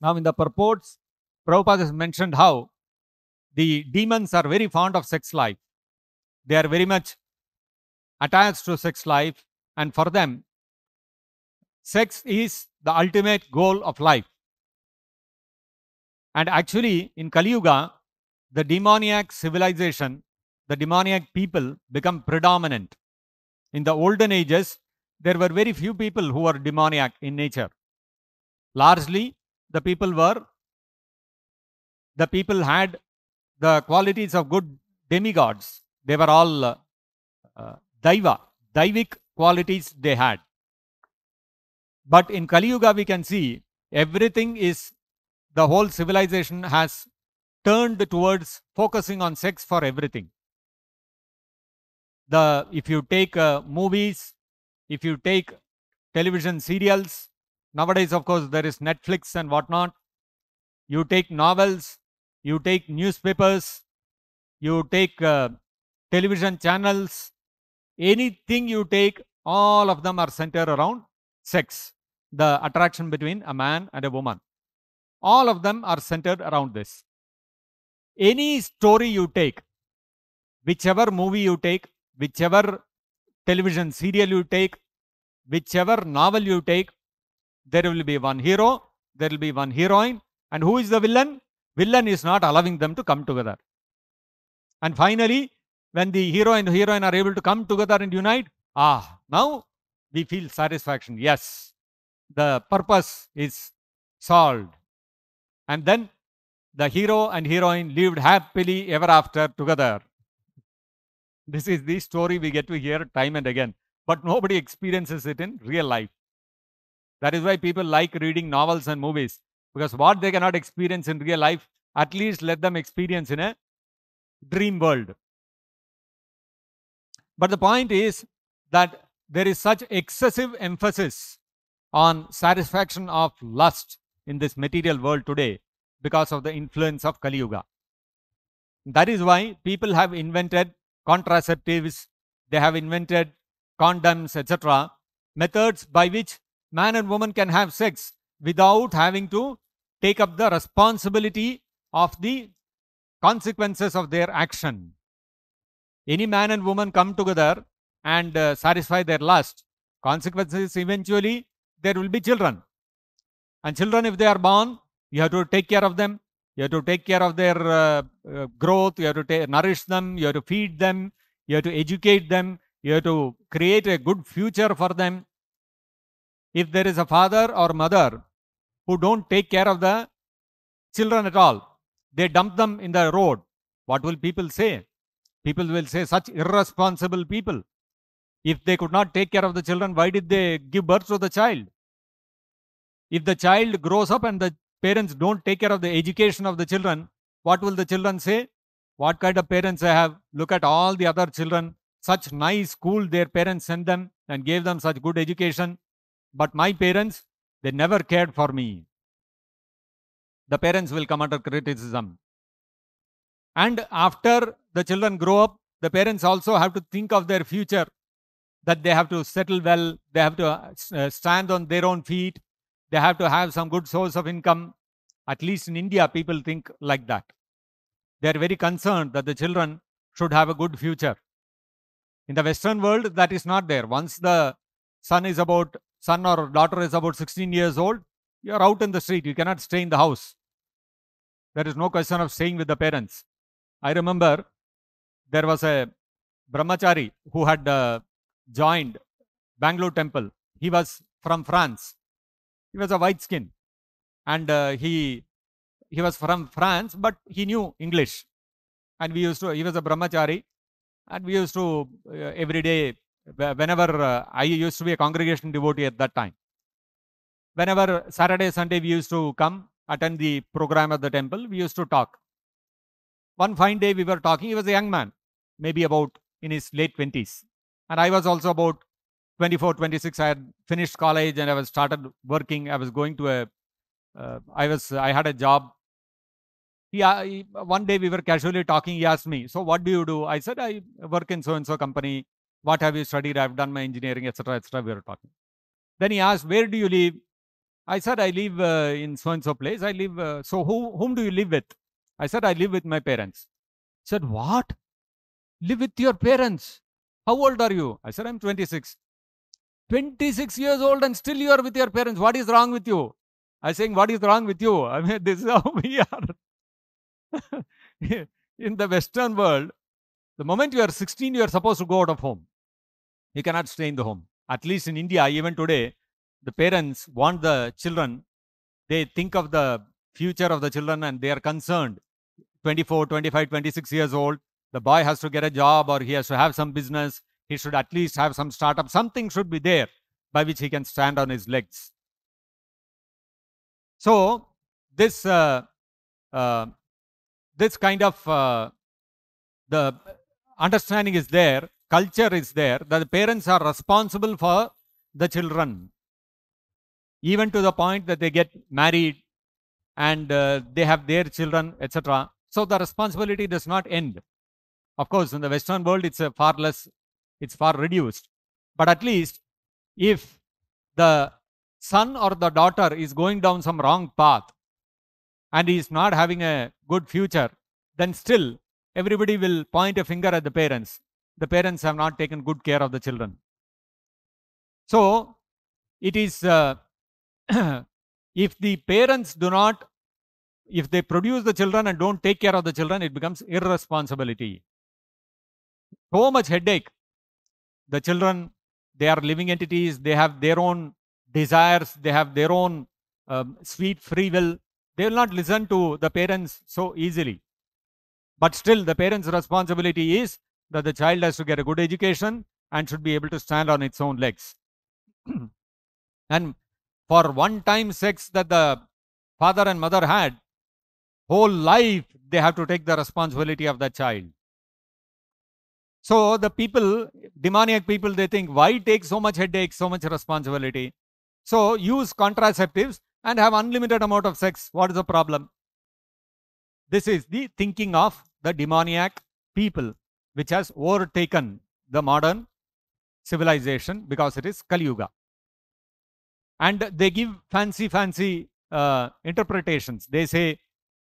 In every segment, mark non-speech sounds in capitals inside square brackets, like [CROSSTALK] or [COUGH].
Now, in the purports, Prabhupada has mentioned how the demons are very fond of sex life. They are very much attached to sex life, and for them, sex is the ultimate goal of life. And actually, in Kali Yuga, the demoniac civilization, the demoniac people become predominant. In the olden ages, there were very few people who were demoniac in nature. Largely, the people were, the people had the qualities of good demigods. They were all uh, uh, daiva, daivic qualities they had. But in Kali Yuga, we can see everything is, the whole civilization has turned towards focusing on sex for everything. The, if you take uh, movies, if you take television serials, nowadays of course there is netflix and whatnot you take novels you take newspapers you take uh, television channels anything you take all of them are centered around sex the attraction between a man and a woman all of them are centered around this any story you take whichever movie you take whichever television serial you take whichever novel you take there will be one hero, there will be one heroine. And who is the villain? Villain is not allowing them to come together. And finally, when the hero and heroine are able to come together and unite, ah, now we feel satisfaction. Yes, the purpose is solved. And then the hero and heroine lived happily ever after together. This is the story we get to hear time and again, but nobody experiences it in real life. That is why people like reading novels and movies because what they cannot experience in real life, at least let them experience in a dream world. But the point is that there is such excessive emphasis on satisfaction of lust in this material world today because of the influence of Kali Yuga. That is why people have invented contraceptives, they have invented condoms, etc., methods by which man and woman can have sex without having to take up the responsibility of the consequences of their action. Any man and woman come together and uh, satisfy their lust. Consequences eventually there will be children. And children, if they are born, you have to take care of them. You have to take care of their uh, uh, growth. You have to nourish them. You have to feed them. You have to educate them. You have to create a good future for them if there is a father or mother who don't take care of the children at all, they dump them in the road, what will people say? People will say, such irresponsible people. If they could not take care of the children, why did they give birth to the child? If the child grows up and the parents don't take care of the education of the children, what will the children say? What kind of parents I have? Look at all the other children. Such nice school their parents sent them and gave them such good education. But my parents, they never cared for me. The parents will come under criticism. And after the children grow up, the parents also have to think of their future that they have to settle well, they have to uh, uh, stand on their own feet, they have to have some good source of income. At least in India, people think like that. They are very concerned that the children should have a good future. In the Western world, that is not there. Once the son is about son or daughter is about 16 years old, you are out in the street. You cannot stay in the house. There is no question of staying with the parents. I remember there was a brahmachari who had uh, joined Bangalore temple. He was from France. He was a white skin. And uh, he, he was from France, but he knew English. And we used to, he was a brahmachari. And we used to uh, every day whenever uh, I used to be a congregation devotee at that time, whenever Saturday, Sunday we used to come, attend the program at the temple, we used to talk. One fine day we were talking, he was a young man, maybe about in his late 20s. And I was also about 24, 26. I had finished college and I was started working. I was going to a, uh, I was, I had a job. He, uh, one day we were casually talking. He asked me, so what do you do? I said, I work in so-and-so company. What have you studied? I've done my engineering, etc., etc. We were talking. Then he asked, Where do you live? I said, I live uh, in so and so place. I live. Uh, so, who, whom do you live with? I said, I live with my parents. He said, What? Live with your parents? How old are you? I said, I'm 26. 26 years old and still you are with your parents. What is wrong with you? I saying, What is wrong with you? I mean, [LAUGHS] this is how we are. [LAUGHS] in the Western world, the moment you are 16, you are supposed to go out of home you cannot stay in the home. At least in India, even today, the parents want the children, they think of the future of the children and they are concerned. 24, 25, 26 years old, the boy has to get a job or he has to have some business. He should at least have some startup. Something should be there by which he can stand on his legs. So, this, uh, uh, this kind of uh, the understanding is there culture is there that the parents are responsible for the children, even to the point that they get married and uh, they have their children, etc. So the responsibility does not end. Of course, in the Western world, it's a uh, far less, it's far reduced. But at least if the son or the daughter is going down some wrong path and he is not having a good future, then still everybody will point a finger at the parents the parents have not taken good care of the children. So it is, uh, [CLEARS THROAT] if the parents do not, if they produce the children and don't take care of the children, it becomes irresponsibility. So much headache. The children, they are living entities, they have their own desires, they have their own um, sweet free will. They will not listen to the parents so easily. But still, the parents' responsibility is that the child has to get a good education and should be able to stand on its own legs. [CLEARS THROAT] and for one time sex that the father and mother had, whole life they have to take the responsibility of the child. So the people, demoniac people, they think, why take so much headache, so much responsibility? So use contraceptives and have unlimited amount of sex. What is the problem? This is the thinking of the demoniac people which has overtaken the modern civilization because it is Kali Yuga. And they give fancy, fancy uh, interpretations. They say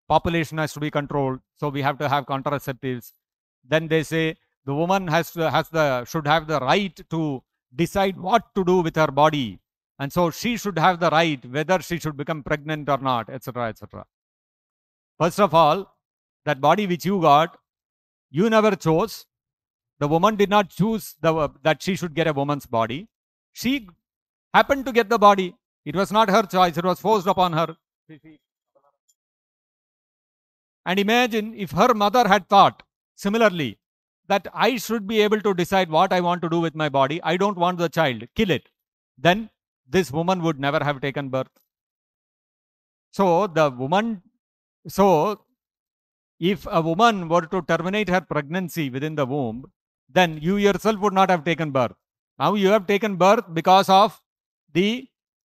population has to be controlled, so we have to have contraceptives. Then they say the woman has to, has the should have the right to decide what to do with her body, and so she should have the right whether she should become pregnant or not, etc., etc. First of all, that body which you got you never chose. The woman did not choose the, that she should get a woman's body. She happened to get the body. It was not her choice, it was forced upon her. And imagine if her mother had thought similarly that I should be able to decide what I want to do with my body. I don't want the child, kill it. Then this woman would never have taken birth. So the woman, so if a woman were to terminate her pregnancy within the womb, then you yourself would not have taken birth. Now you have taken birth because of the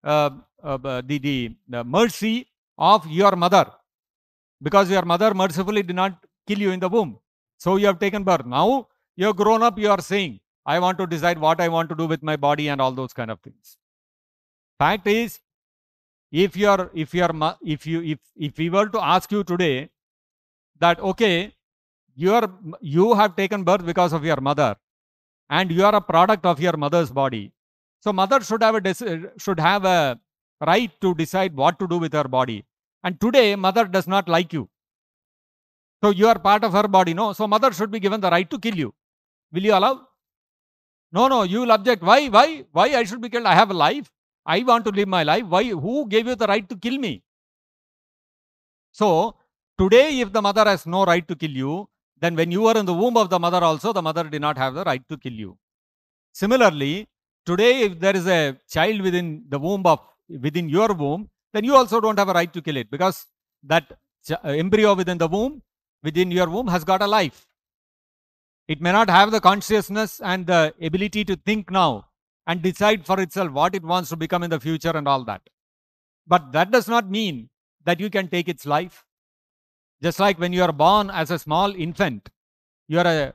uh, uh, the, the, the mercy of your mother, because your mother mercifully did not kill you in the womb. So you have taken birth. Now you have grown up. You are saying, "I want to decide what I want to do with my body and all those kind of things." Fact is, if your if your if you if if we were to ask you today that, okay, you, are, you have taken birth because of your mother and you are a product of your mother's body. So mother should have a, should have a right to decide what to do with her body. And today, mother does not like you. So you are part of her body, no? So mother should be given the right to kill you. Will you allow? No, no, you will object. Why? Why? Why I should be killed? I have a life. I want to live my life. Why? Who gave you the right to kill me? So Today, if the mother has no right to kill you, then when you were in the womb of the mother also, the mother did not have the right to kill you. Similarly, today, if there is a child within the womb of, within your womb, then you also don't have a right to kill it because that uh, embryo within the womb, within your womb has got a life. It may not have the consciousness and the ability to think now and decide for itself what it wants to become in the future and all that. But that does not mean that you can take its life. Just like when you are born as a small infant, you are a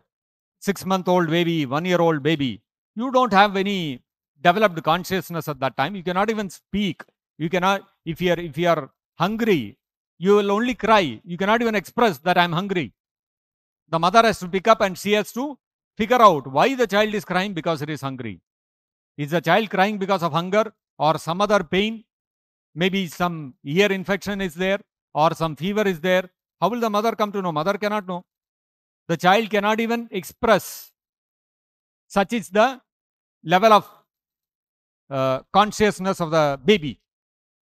six month old baby, one year old baby, you don't have any developed consciousness at that time. You cannot even speak. You cannot, if you are, if you are hungry, you will only cry. You cannot even express that I'm hungry. The mother has to pick up and she has to figure out why the child is crying because it is hungry. Is the child crying because of hunger or some other pain? Maybe some ear infection is there or some fever is there how will the mother come to know? Mother cannot know. The child cannot even express. Such is the level of uh, consciousness of the baby.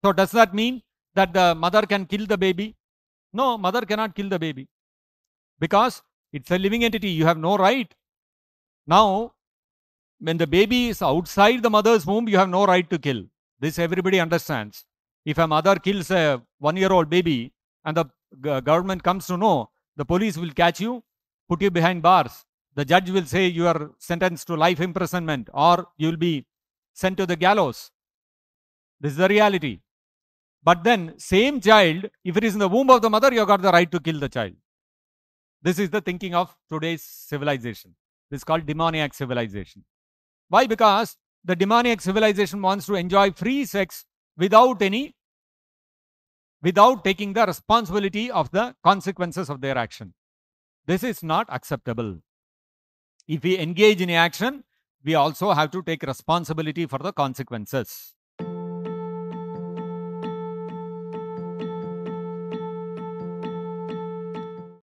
So does that mean that the mother can kill the baby? No, mother cannot kill the baby because it's a living entity. You have no right. Now, when the baby is outside the mother's womb, you have no right to kill. This everybody understands. If a mother kills a one year old baby and the government comes to know, the police will catch you, put you behind bars. The judge will say you are sentenced to life imprisonment or you will be sent to the gallows. This is the reality. But then, same child, if it is in the womb of the mother, you got the right to kill the child. This is the thinking of today's civilization. This is called demoniac civilization. Why? Because the demoniac civilization wants to enjoy free sex without any without taking the responsibility of the consequences of their action. This is not acceptable. If we engage in action, we also have to take responsibility for the consequences.